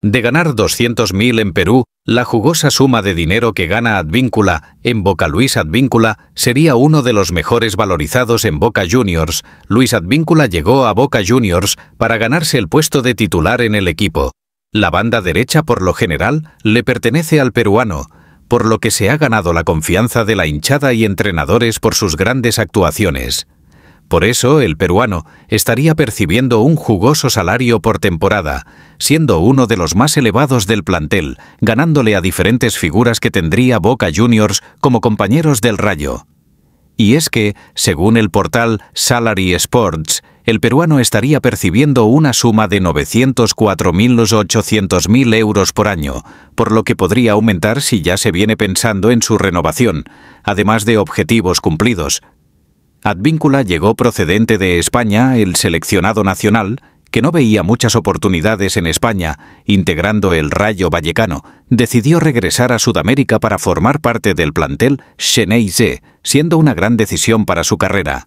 De ganar 200.000 en Perú, la jugosa suma de dinero que gana Advíncula en Boca Luis Advíncula sería uno de los mejores valorizados en Boca Juniors. Luis Advíncula llegó a Boca Juniors para ganarse el puesto de titular en el equipo. La banda derecha por lo general le pertenece al peruano, por lo que se ha ganado la confianza de la hinchada y entrenadores por sus grandes actuaciones. Por eso, el peruano estaría percibiendo un jugoso salario por temporada, siendo uno de los más elevados del plantel, ganándole a diferentes figuras que tendría Boca Juniors como compañeros del Rayo. Y es que, según el portal Salary Sports, el peruano estaría percibiendo una suma de 904.800.000 euros por año, por lo que podría aumentar si ya se viene pensando en su renovación, además de objetivos cumplidos, Advíncula llegó procedente de España el seleccionado nacional, que no veía muchas oportunidades en España, integrando el Rayo Vallecano, decidió regresar a Sudamérica para formar parte del plantel Xeneize, siendo una gran decisión para su carrera.